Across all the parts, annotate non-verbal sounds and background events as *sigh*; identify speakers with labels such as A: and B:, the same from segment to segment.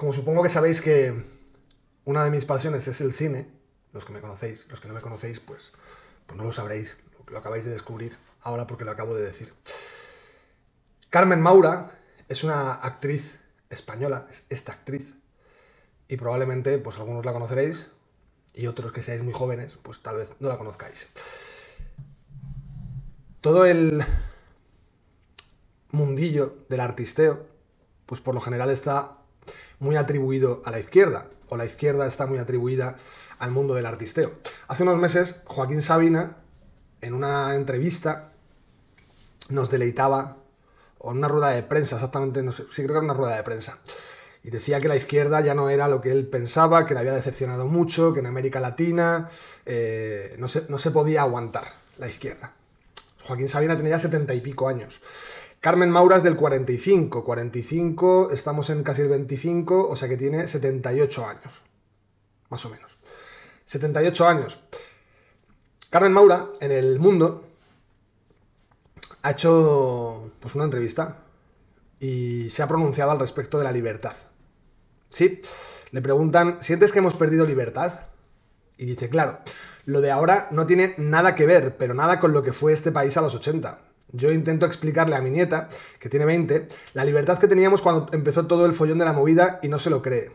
A: Como supongo que sabéis que una de mis pasiones es el cine, los que me conocéis, los que no me conocéis, pues, pues no lo sabréis, lo acabáis de descubrir ahora porque lo acabo de decir. Carmen Maura es una actriz española, es esta actriz, y probablemente pues algunos la conoceréis y otros que seáis muy jóvenes, pues tal vez no la conozcáis. Todo el mundillo del artisteo, pues por lo general está muy atribuido a la izquierda, o la izquierda está muy atribuida al mundo del artisteo. Hace unos meses, Joaquín Sabina, en una entrevista, nos deleitaba, en una rueda de prensa, exactamente, sí creo que era una rueda de prensa, y decía que la izquierda ya no era lo que él pensaba, que le había decepcionado mucho, que en América Latina eh, no, se, no se podía aguantar la izquierda. Joaquín Sabina tenía ya setenta y pico años. Carmen es del 45. 45, estamos en casi el 25, o sea que tiene 78 años. Más o menos. 78 años. Carmen Maura, en El Mundo, ha hecho pues, una entrevista y se ha pronunciado al respecto de la libertad. ¿Sí? Le preguntan, ¿sientes que hemos perdido libertad? Y dice, claro, lo de ahora no tiene nada que ver, pero nada con lo que fue este país a los 80. Yo intento explicarle a mi nieta, que tiene 20, la libertad que teníamos cuando empezó todo el follón de la movida y no se lo cree.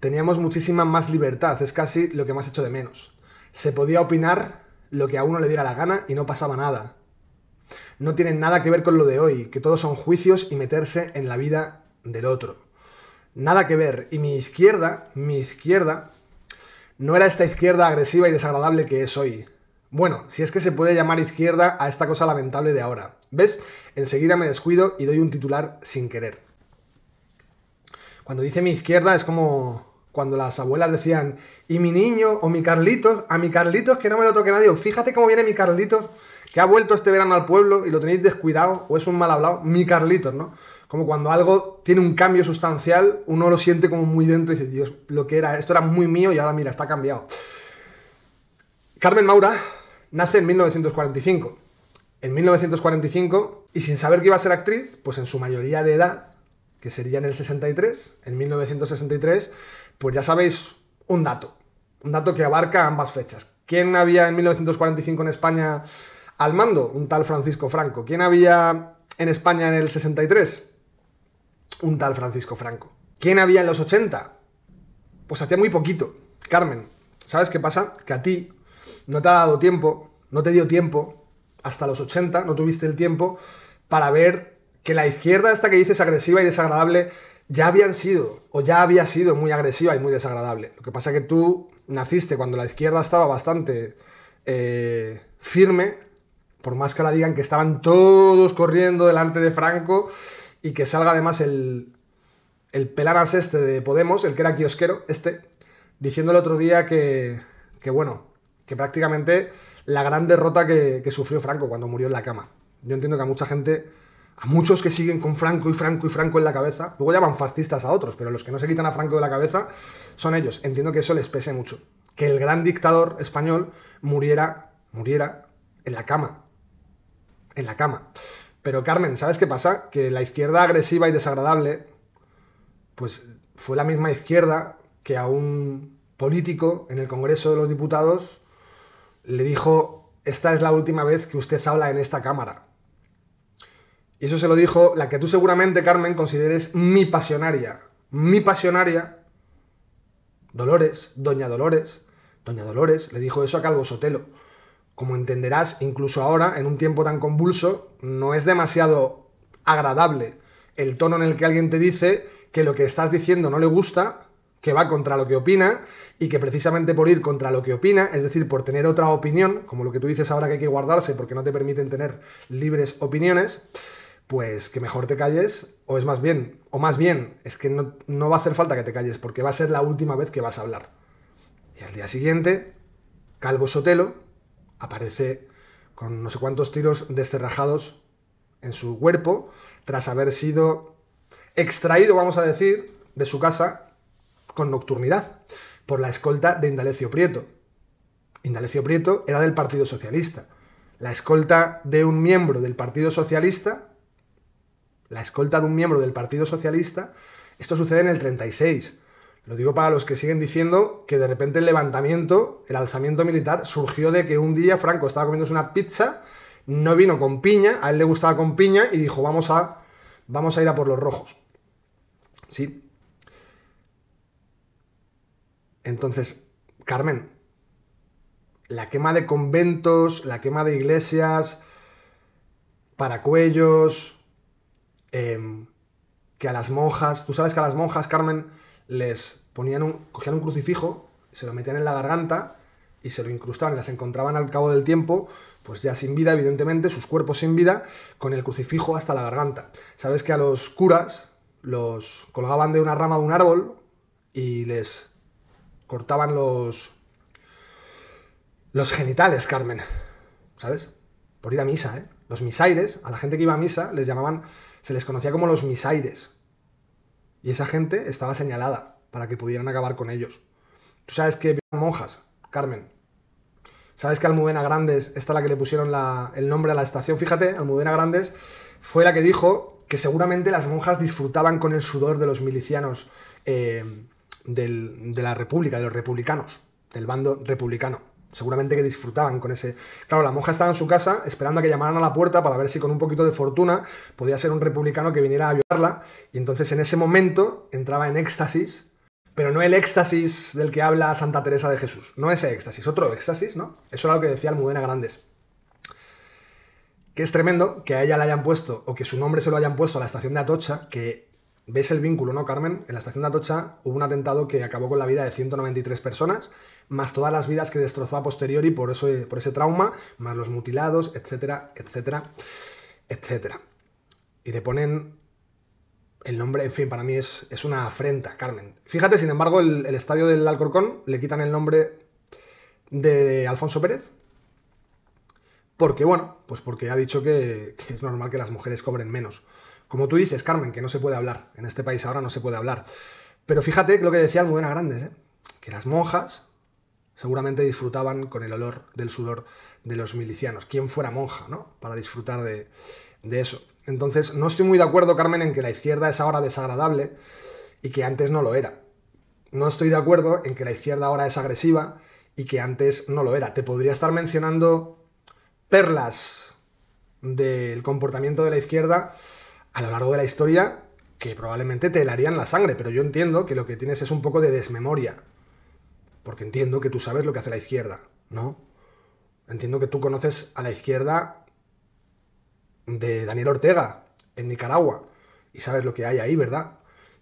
A: Teníamos muchísima más libertad, es casi lo que más hecho de menos. Se podía opinar lo que a uno le diera la gana y no pasaba nada. No tiene nada que ver con lo de hoy, que todos son juicios y meterse en la vida del otro. Nada que ver. Y mi izquierda, mi izquierda, no era esta izquierda agresiva y desagradable que es hoy. Bueno, si es que se puede llamar izquierda a esta cosa lamentable de ahora. ¿Ves? Enseguida me descuido y doy un titular sin querer. Cuando dice mi izquierda es como cuando las abuelas decían, y mi niño o mi Carlitos, a mi Carlitos que no me lo toque nadie. Fíjate cómo viene mi Carlitos, que ha vuelto este verano al pueblo y lo tenéis descuidado o es un mal hablado. Mi Carlitos, ¿no? Como cuando algo tiene un cambio sustancial, uno lo siente como muy dentro y dice, Dios, lo que era, esto era muy mío y ahora mira, está cambiado. Carmen Maura, nace en 1945. En 1945, y sin saber que iba a ser actriz, pues en su mayoría de edad, que sería en el 63, en 1963, pues ya sabéis un dato, un dato que abarca ambas fechas. ¿Quién había en 1945 en España al mando? Un tal Francisco Franco. ¿Quién había en España en el 63? Un tal Francisco Franco. ¿Quién había en los 80? Pues hacía muy poquito. Carmen, ¿sabes qué pasa? Que a ti no te ha dado tiempo, no te dio tiempo, hasta los 80 no tuviste el tiempo para ver que la izquierda esta que dices agresiva y desagradable ya habían sido o ya había sido muy agresiva y muy desagradable. Lo que pasa es que tú naciste cuando la izquierda estaba bastante eh, firme, por más que la digan que estaban todos corriendo delante de Franco y que salga además el, el este de Podemos, el que era kiosquero, este, diciendo el otro día que, que bueno, que prácticamente la gran derrota que, sufrió Franco cuando murió en la cama. Yo entiendo que a mucha gente, a muchos que siguen con Franco y Franco y Franco en la cabeza, luego llaman fascistas a otros, pero los que no se quitan a Franco de la cabeza son ellos. Entiendo que eso les pese mucho. Que el gran dictador español muriera, muriera en la cama. En la cama. Pero Carmen, ¿sabes qué pasa? Que la izquierda agresiva y desagradable, pues fue la misma izquierda que a un político en el Congreso de los Diputados le dijo, esta es la última vez que usted habla en esta cámara. Y eso se lo dijo la que tú seguramente, Carmen, consideres mi pasionaria. Mi pasionaria, Dolores, Doña Dolores. Doña Dolores le dijo eso a Calvo Sotelo. Como entenderás, incluso ahora, en un tiempo tan convulso, no es demasiado agradable el tono en el que alguien te dice que lo que estás diciendo no le gusta que va contra lo que opina y que precisamente por ir contra lo que opina, es decir, por tener otra opinión, como lo que tú dices ahora que hay que guardarse porque no te permiten tener libres opiniones, pues que mejor te calles, o es más bien, o más bien, es que no, va a hacer falta que te calles porque va a ser la última vez que vas a hablar. Y al día siguiente, Calvo Sotelo aparece con no sé cuántos tiros descerrajados en su cuerpo, tras haber sido extraído, vamos a decir, de su casa con nocturnidad, por la escolta de Indalecio Prieto. Indalecio Prieto era del Partido Socialista. La escolta de un miembro del Partido Socialista, la escolta de un miembro del Partido Socialista, esto sucede en el 36. Lo digo para los que siguen diciendo que de repente el levantamiento, el alzamiento militar, surgió de que un día Franco estaba comiéndose una pizza, no vino con piña, a él le gustaba con piña y dijo, vamos a, vamos a ir a por los rojos. Sí, entonces, Carmen, la quema de conventos, la quema de iglesias, para cuellos, em, que a las monjas, tú sabes que a las monjas, Carmen, les ponían un, cogían un crucifijo, se lo metían en la garganta y se lo incrustaban y las encontraban al cabo del tiempo, pues ya sin vida, evidentemente, sus cuerpos sin vida, con el crucifijo hasta la garganta. Sabes que a los curas los colgaban de una rama de un árbol y les cortaban los. los genitales, Carmen. ¿Sabes? Por ir a misa, ¿eh? Los misaires, a la gente que iba a misa, les llamaban. se les conocía como los misaires. Y esa gente estaba señalada para que pudieran acabar con ellos. Tú sabes que monjas, Carmen. Sabes que Almudena Grandes, esta es la que le pusieron el nombre a la estación, fíjate, Almudena Grandes fue la que dijo que seguramente las monjas disfrutaban con el sudor de los milicianos eh, de la República, de los republicanos, del bando republicano. Seguramente que disfrutaban con ese. Claro, la monja estaba en su casa esperando a que llamaran a la puerta para ver si con un poquito de fortuna podía ser un republicano que viniera a violarla. Y entonces en ese momento entraba en éxtasis, pero no el éxtasis del que habla Santa Teresa de Jesús. No ese éxtasis, otro éxtasis, ¿no? Eso era lo que decía Almudena Grandes que es tremendo que a ella le hayan puesto o que su nombre se lo hayan puesto a la estación de Atocha, que ves el vínculo, ¿no, Carmen? En la estación de Atocha hubo un atentado que acabó con la vida de 193 personas, más todas las vidas que destrozó a posteriori por, eso, por ese trauma, más los mutilados, etcétera, etcétera, etcétera. Y le ponen el nombre, en fin, para mí es, una afrenta, Carmen. Fíjate, sin embargo, el, estadio del Alcorcón le quitan el nombre de Alfonso Pérez, porque, bueno, pues porque ha dicho que es normal que las mujeres cobren menos. Como tú dices, Carmen, que no se puede hablar. En este país ahora no se puede hablar. Pero fíjate lo que decía Almudena Grandes, ¿eh? que las monjas seguramente disfrutaban con el olor del sudor de los milicianos. ¿Quién fuera monja, no? Para disfrutar de eso. Entonces, no estoy muy de acuerdo, Carmen, en que la izquierda es ahora desagradable y que antes no lo era. No estoy de acuerdo en que la izquierda ahora es agresiva y que antes no lo era. Te podría estar mencionando perlas del comportamiento de la izquierda a lo largo de la historia que probablemente te helarían la sangre, pero yo entiendo que lo que tienes es un poco de desmemoria, porque entiendo que tú sabes lo que hace la izquierda, ¿no? Entiendo que tú conoces a la izquierda de Daniel Ortega en Nicaragua y sabes lo que hay ahí, ¿verdad?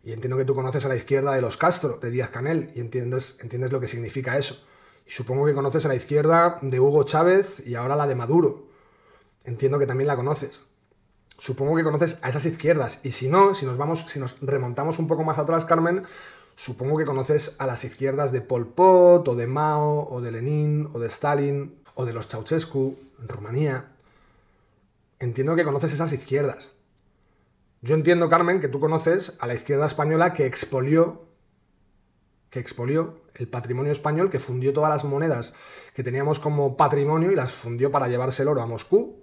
A: Y entiendo que tú conoces a la izquierda de los Castro, de Díaz Canel, y entiendes, lo que significa eso. Y supongo que conoces a la izquierda de Hugo Chávez y ahora la de Maduro. Entiendo que también la conoces supongo que conoces a esas izquierdas. Y si no, si nos vamos, si nos remontamos un poco más atrás, Carmen, supongo que conoces a las izquierdas de Pol Pot, o de Mao, o de Lenin, o de Stalin, o de los Ceausescu, en Rumanía. Entiendo que conoces esas izquierdas. Yo entiendo, Carmen, que tú conoces a la izquierda española que expolió que expolió el patrimonio español, que fundió todas las monedas que teníamos como patrimonio y las fundió para llevarse el oro a Moscú,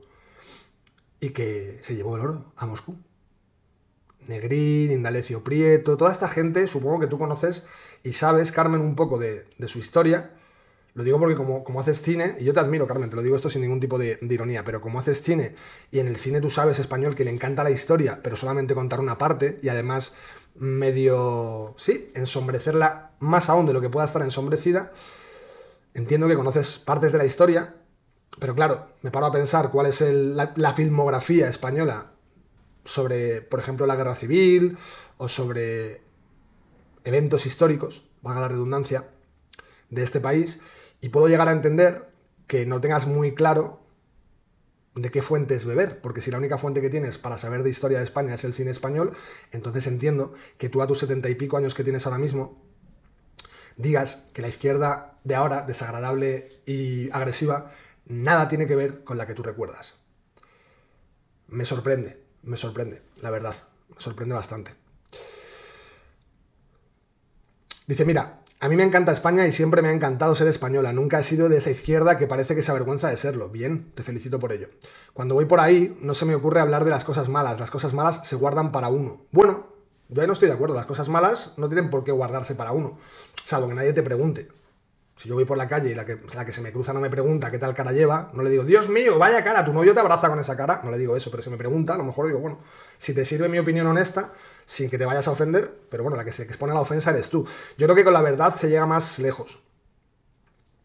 A: y que se llevó el oro a Moscú. Negrín, Indalecio Prieto, toda esta gente, supongo que tú conoces y sabes, Carmen, un poco de, su historia. Lo digo porque como, como, haces cine, y yo te admiro, Carmen, te lo digo esto sin ningún tipo de, de, ironía, pero como haces cine y en el cine tú sabes español que le encanta la historia, pero solamente contar una parte y además medio, sí, ensombrecerla más aún de lo que pueda estar ensombrecida, entiendo que conoces partes de la historia pero claro, me paro a pensar cuál es la, filmografía española sobre, por ejemplo, la guerra civil o sobre eventos históricos, valga la redundancia, de este país, y puedo llegar a entender que no tengas muy claro de qué fuentes beber, porque si la única fuente que tienes para saber de historia de España es el cine español, entonces entiendo que tú a tus setenta y pico años que tienes ahora mismo, digas que la izquierda de ahora, desagradable y agresiva, nada tiene que ver con la que tú recuerdas. Me sorprende, me sorprende, la verdad, me sorprende bastante. Dice, mira, a mí me encanta España y siempre me ha encantado ser española. Nunca he sido de esa izquierda que parece que se avergüenza de serlo. Bien, te felicito por ello. Cuando voy por ahí, no se me ocurre hablar de las cosas malas. Las cosas malas se guardan para uno. Bueno, yo ahí no estoy de acuerdo. Las cosas malas no tienen por qué guardarse para uno. Salvo que nadie te pregunte. Si yo voy por la calle y la que, que se me cruza no me pregunta qué tal cara lleva, no le digo, Dios mío, vaya cara, tu novio te abraza con esa cara, no le digo eso, pero si me pregunta, a lo mejor digo, bueno, si te sirve mi opinión honesta, sin que te vayas a ofender, pero bueno, la que se expone a la ofensa eres tú. Yo creo que con la verdad se llega más lejos.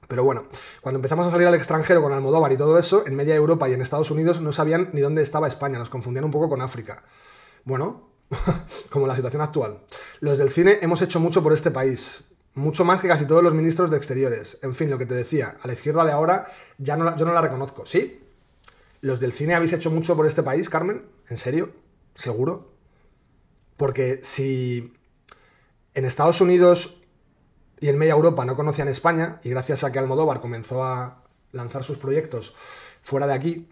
A: Pero bueno, cuando empezamos a salir al extranjero con Almodóvar y todo eso, en media Europa y en Estados Unidos no sabían ni dónde estaba España, nos confundían un poco con África. Bueno, *laughs* como la situación actual. Los del cine hemos hecho mucho por este país, mucho más que casi todos los ministros de Exteriores. En fin, lo que te decía, a la izquierda de ahora ya no la, yo no la reconozco. ¿Sí? ¿Los del cine habéis hecho mucho por este país, Carmen? ¿En serio? ¿Seguro? Porque si en Estados Unidos y en media Europa no conocían España, y gracias a que Almodóvar comenzó a lanzar sus proyectos fuera de aquí,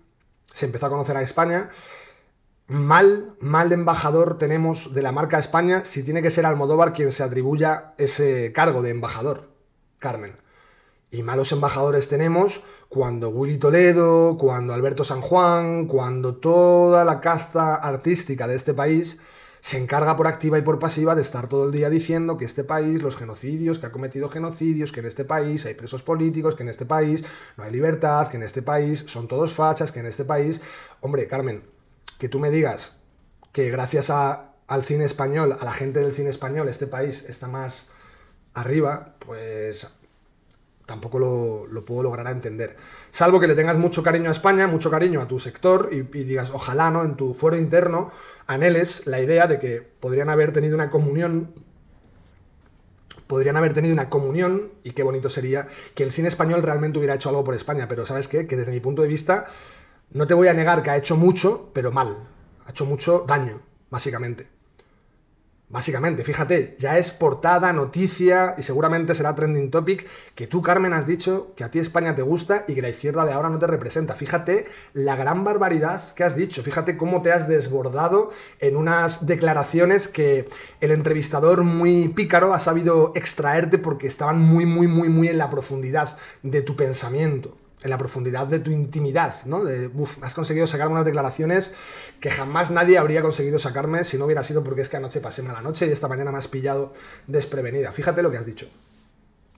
A: se empezó a conocer a España, mal, mal embajador tenemos de la marca España si tiene que ser Almodóvar quien se atribuya ese cargo de embajador, Carmen. Y malos embajadores tenemos cuando Willy Toledo, cuando Alberto San Juan, cuando toda la casta artística de este país se encarga por activa y por pasiva de estar todo el día diciendo que este país, los genocidios, que ha cometido genocidios, que en este país hay presos políticos, que en este país no hay libertad, que en este país son todos fachas, que en este país... Hombre, Carmen, que tú me digas que gracias al cine español, a la gente del cine español, este país está más arriba, pues tampoco lo, puedo lograr a entender. Salvo que le tengas mucho cariño a España, mucho cariño a tu sector y, digas, ojalá, ¿no? En tu foro interno anheles la idea de que podrían haber tenido una comunión, podrían haber tenido una comunión y qué bonito sería que el cine español realmente hubiera hecho algo por España, pero ¿sabes qué? Que desde mi punto de vista no te voy a negar que ha hecho mucho, pero mal. Ha hecho mucho daño, básicamente. Básicamente, fíjate, ya es portada, noticia y seguramente será trending topic que tú, Carmen, has dicho que a ti España te gusta y que la izquierda de ahora no te representa. Fíjate la gran barbaridad que has dicho, fíjate cómo te has desbordado en unas declaraciones que el entrevistador muy pícaro ha sabido extraerte porque estaban muy, muy, muy, muy en la profundidad de tu pensamiento en la profundidad de tu intimidad, ¿no? has conseguido sacar unas declaraciones que jamás nadie habría conseguido sacarme si no hubiera sido porque es que anoche pasé mala noche y esta mañana me has pillado desprevenida. Fíjate lo que has dicho.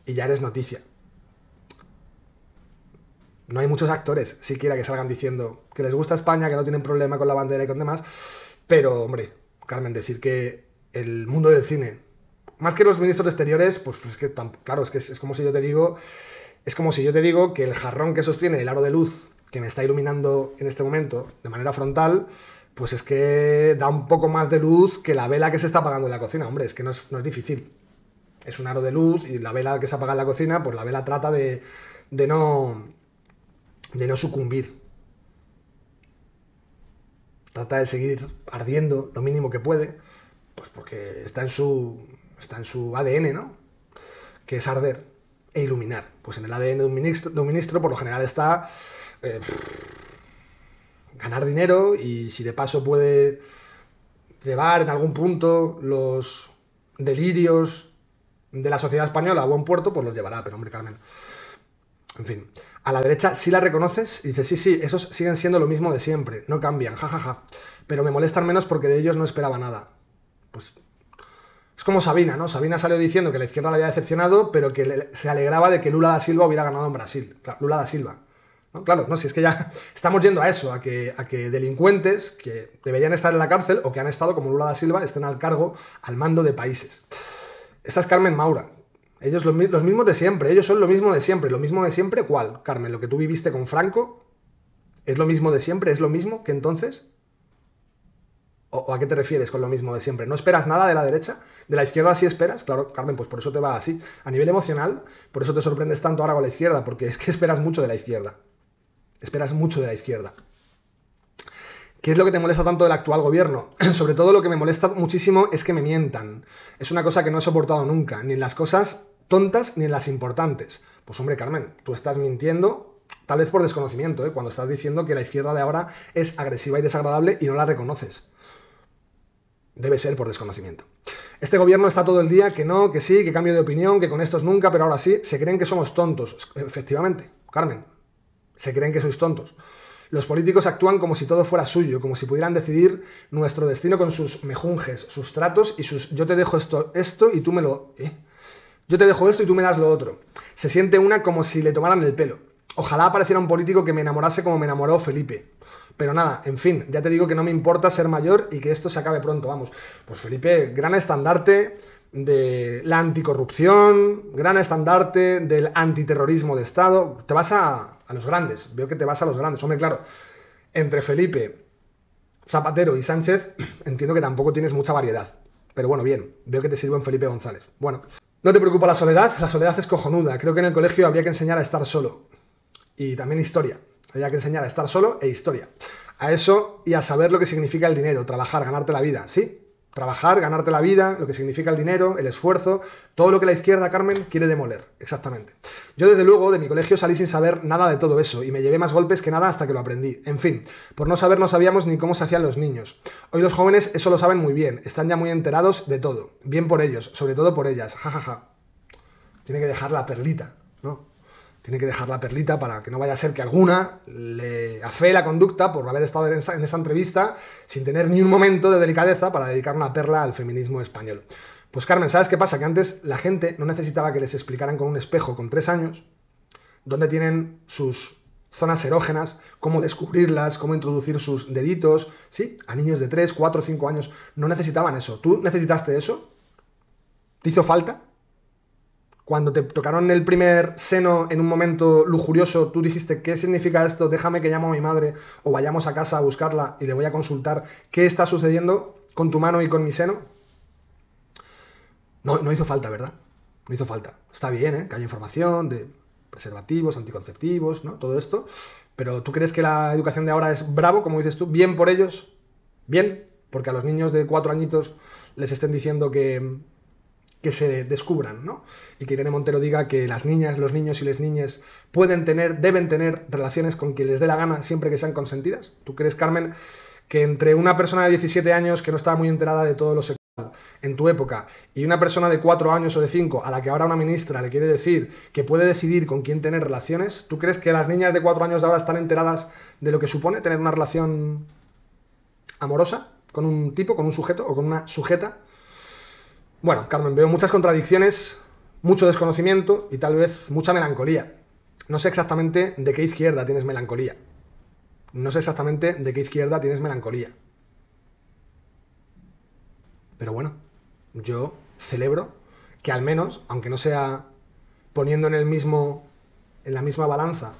A: Y ya eres noticia. No hay muchos actores siquiera que salgan diciendo que les gusta España, que no tienen problema con la bandera y con demás. Pero, hombre, Carmen, decir que el mundo del cine, más que los ministros de exteriores, pues, pues es que, claro, es que es como si yo te digo es como si yo te digo que el jarrón que sostiene el aro de luz que me está iluminando en este momento de manera frontal, pues es que da un poco más de luz que la vela que se está apagando en la cocina. Hombre, es que no es, difícil. Es un aro de luz y la vela que se apaga en la cocina, pues la vela trata de, de no, de no sucumbir. Trata de seguir ardiendo lo mínimo que puede, pues porque está en su, está en su ADN, ¿no? Que es arder e iluminar. Pues en el ADN de un ministro, por lo general está eh, ganar dinero y si de paso puede llevar en algún punto los delirios de la sociedad española a buen puerto, pues los llevará, pero hombre, Carmen. En fin, a la derecha sí la reconoces y dices, sí, sí, esos siguen siendo lo mismo de siempre, no cambian, jajaja. Pero me molestan menos porque de ellos no esperaba nada. Pues es como Sabina, ¿no? Sabina salió diciendo que la izquierda la había decepcionado, pero que se alegraba de que Lula da Silva hubiera ganado en Brasil. Lula da Silva. Claro, no, si es que ya *laughs* estamos yendo a eso, a que, a que delincuentes que deberían estar en la cárcel o que han estado, como Lula da Silva, estén al cargo, al mando de países. Esta es Carmen Maura. Ellos los, los mismos de siempre, ellos son lo mismo de siempre. ¿Lo mismo de siempre cuál, Carmen? ¿Lo que tú viviste con Franco? ¿Es lo mismo de siempre? ¿Es lo mismo que entonces? ¿O, a qué te refieres con lo mismo de siempre? ¿No esperas nada de la derecha? ¿De la izquierda sí esperas? Claro, Carmen, pues por eso te va así. A nivel emocional, por eso te sorprendes tanto ahora con la izquierda, porque es que *laughs* esperas mucho de la izquierda. Esperas mucho de la izquierda. ¿Qué es lo que te molesta tanto del actual gobierno? *clears throat* Sobre todo lo que me molesta muchísimo es que me mientan. Es una cosa que no he soportado nunca, ni en las cosas tontas ni en las importantes. Pues hombre, Carmen, tú estás mintiendo, tal vez por desconocimiento, ¿eh? cuando estás diciendo que la izquierda de ahora es agresiva y desagradable y no la reconoces. Debe ser por desconocimiento. Este gobierno está todo el día que no, que sí, que cambio de opinión, que con estos nunca, pero ahora sí, se creen que somos tontos. Efectivamente, Carmen, se creen que sois tontos. Los políticos actúan como si todo fuera suyo, como si pudieran decidir nuestro destino con sus mejunjes, sus tratos y sus yo te dejo esto, esto y tú me lo... ¿Eh? Yo te dejo esto y tú me das lo otro. Se siente una como si le tomaran el pelo. Ojalá apareciera un político que me enamorase como me enamoró Felipe. Pero nada, en fin, ya te digo que no me importa ser mayor y que esto se acabe pronto, vamos. Pues Felipe, gran estandarte de la anticorrupción, gran estandarte del antiterrorismo de Estado. Te vas a, los grandes, veo que te vas a los grandes. Hombre, claro, entre Felipe, Zapatero y Sánchez, *clears throat* entiendo que tampoco tienes mucha variedad. Pero bueno, bien, veo que te sirve en Felipe González. Bueno, no te preocupa la soledad, la soledad es cojonuda. Creo que en el colegio habría que enseñar a estar solo. Y también historia. Había que enseñar a estar solo e historia. A eso y a saber lo que significa el dinero, trabajar, ganarte la vida, ¿sí? Trabajar, ganarte la vida, lo que significa el dinero, el esfuerzo, todo lo que la izquierda, Carmen, quiere demoler, exactamente. Yo desde luego de mi colegio salí sin saber nada de todo eso y me llevé más golpes que nada hasta que lo aprendí. En fin, por no saber no sabíamos ni cómo se hacían los niños. Hoy los jóvenes eso lo saben muy bien, están ya muy enterados de todo. Bien por ellos, sobre todo por ellas, jajaja. Ja, ja. Tiene que dejar la perlita. Tiene que dejar la perlita para que no vaya a ser que alguna le afee la conducta por haber estado en esa, entrevista sin tener ni un momento de delicadeza para dedicar una perla al feminismo español. Pues Carmen, ¿sabes qué pasa? Que antes la gente no necesitaba que les explicaran con un espejo con tres años dónde tienen sus zonas erógenas, cómo descubrirlas, cómo introducir sus deditos, ¿sí? A niños de 3, 4, cinco años no necesitaban eso. ¿Tú necesitaste eso? ¿Te hizo falta? cuando te tocaron el primer seno en un momento lujurioso, tú dijiste, ¿qué significa esto? Déjame que llamo a mi madre o vayamos a casa a buscarla y le voy a consultar qué está sucediendo con tu mano y con mi seno. No, no hizo falta, ¿verdad? No hizo falta. Está bien, ¿eh? Que haya información de preservativos, anticonceptivos, ¿no? Todo esto. Pero ¿tú crees que la educación de ahora es bravo, como dices tú? Bien por ellos. Bien. Porque a los niños de cuatro añitos les estén diciendo que que se descubran, ¿no? Y que Irene Montero diga que las niñas, los niños y las niñas pueden tener, deben tener relaciones con quien les dé la gana siempre que sean consentidas. ¿Tú crees, Carmen, que entre una persona de 17 años que no estaba muy enterada de todo lo sexual en tu época y una persona de 4 años o de 5 a la que ahora una ministra le quiere decir que puede decidir con quién tener relaciones, ¿tú crees que las niñas de 4 años de ahora están enteradas de lo que supone tener una relación amorosa con un tipo, con un sujeto o con una sujeta? Bueno, Carmen, veo muchas contradicciones, mucho desconocimiento y tal vez mucha melancolía. No sé exactamente de qué izquierda tienes melancolía. No sé exactamente de qué izquierda tienes melancolía. Pero bueno, yo celebro que al menos, aunque no sea poniendo en el mismo en la misma balanza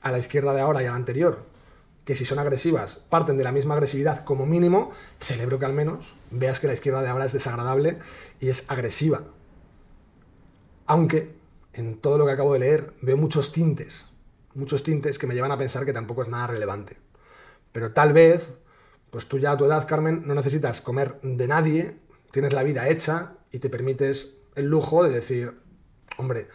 A: a la izquierda de ahora y a la anterior, que si son agresivas parten de la misma agresividad como mínimo, celebro que al menos veas que la izquierda de ahora es desagradable y es agresiva. Aunque en todo lo que acabo de leer veo muchos tintes, muchos tintes que me llevan a pensar que tampoco es nada relevante. Pero tal vez, pues tú ya a tu edad, Carmen, no necesitas comer de nadie, tienes la vida hecha y te permites el lujo de decir, hombre,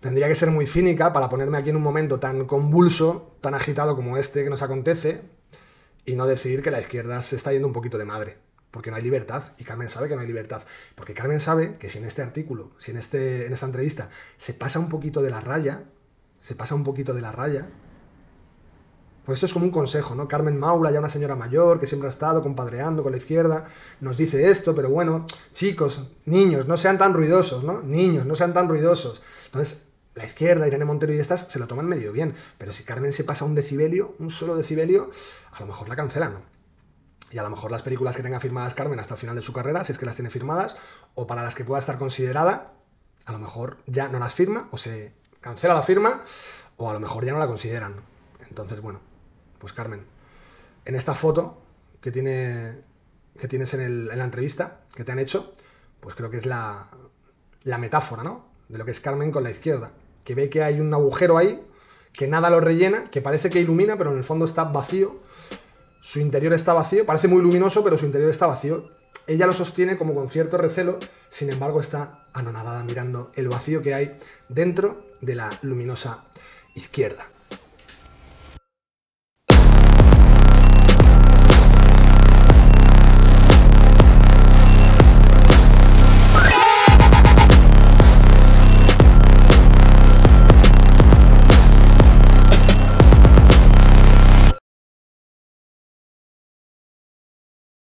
A: tendría que ser muy cínica para ponerme aquí en un momento tan convulso, tan agitado como este que nos acontece, y no decir que la izquierda se está yendo un poquito de madre, porque no hay libertad, y Carmen sabe que no hay libertad, porque Carmen sabe que si en este artículo, si en, este, en esta entrevista se pasa un poquito de la raya, se pasa un poquito de la raya, pues esto es como un consejo, ¿no? Carmen Maula, ya una señora mayor que siempre ha estado compadreando con la izquierda, nos dice esto, pero bueno, chicos, niños, no sean tan ruidosos, ¿no? Niños, no sean tan ruidosos. Entonces, izquierda, Irene Montero y estas se lo toman medio bien, pero si Carmen se pasa un decibelio, un solo decibelio, a lo mejor la cancelan. Y a lo mejor las películas que tenga firmadas Carmen hasta el final de su carrera, si es que las tiene firmadas, o para las que pueda estar considerada, a lo mejor ya no las firma, o se cancela la firma, o a lo mejor ya no la consideran. Entonces, bueno, pues Carmen, en esta foto que, tiene, que tienes en, en la entrevista que te han hecho, pues creo que es la, la metáfora, ¿no? De lo que es Carmen con la izquierda que ve que hay un agujero ahí, que nada lo rellena, que parece que ilumina, pero en el fondo está vacío. Su interior está vacío, parece muy luminoso, pero su interior está vacío. Ella lo sostiene como con cierto recelo, sin embargo está anonadada mirando el vacío que hay dentro de la luminosa izquierda.